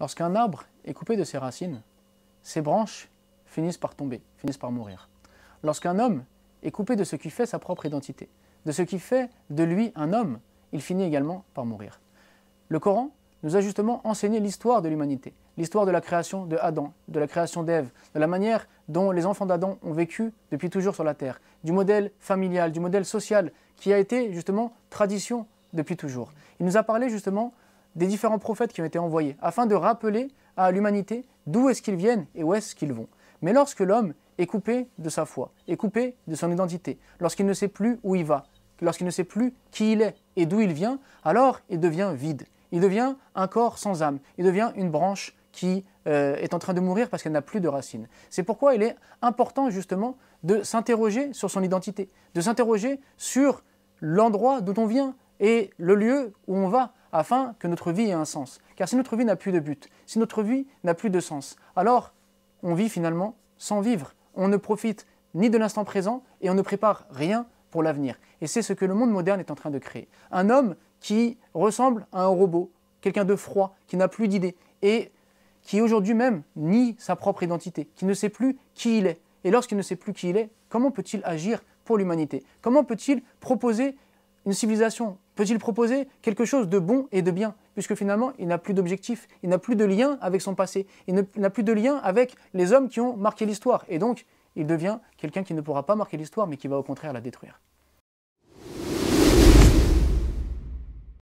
Lorsqu'un arbre est coupé de ses racines, ses branches finissent par tomber, finissent par mourir. Lorsqu'un homme est coupé de ce qui fait sa propre identité, de ce qui fait de lui un homme, il finit également par mourir. Le Coran nous a justement enseigné l'histoire de l'humanité, l'histoire de la création de Adam, de la création d'Ève, de la manière dont les enfants d'Adam ont vécu depuis toujours sur la terre, du modèle familial, du modèle social qui a été justement tradition depuis toujours. Il nous a parlé justement des différents prophètes qui ont été envoyés, afin de rappeler à l'humanité d'où est-ce qu'ils viennent et où est-ce qu'ils vont. Mais lorsque l'homme est coupé de sa foi, est coupé de son identité, lorsqu'il ne sait plus où il va, lorsqu'il ne sait plus qui il est et d'où il vient, alors il devient vide. Il devient un corps sans âme. Il devient une branche qui euh, est en train de mourir parce qu'elle n'a plus de racines. C'est pourquoi il est important justement de s'interroger sur son identité, de s'interroger sur l'endroit d'où on vient, et le lieu où on va afin que notre vie ait un sens. Car si notre vie n'a plus de but, si notre vie n'a plus de sens, alors on vit finalement sans vivre. On ne profite ni de l'instant présent et on ne prépare rien pour l'avenir. Et c'est ce que le monde moderne est en train de créer. Un homme qui ressemble à un robot, quelqu'un de froid, qui n'a plus d'idées et qui aujourd'hui même nie sa propre identité, qui ne sait plus qui il est. Et lorsqu'il ne sait plus qui il est, comment peut-il agir pour l'humanité Comment peut-il proposer une civilisation peut-il proposer quelque chose de bon et de bien Puisque finalement, il n'a plus d'objectif, il n'a plus de lien avec son passé, il n'a plus de lien avec les hommes qui ont marqué l'histoire. Et donc, il devient quelqu'un qui ne pourra pas marquer l'histoire, mais qui va au contraire la détruire.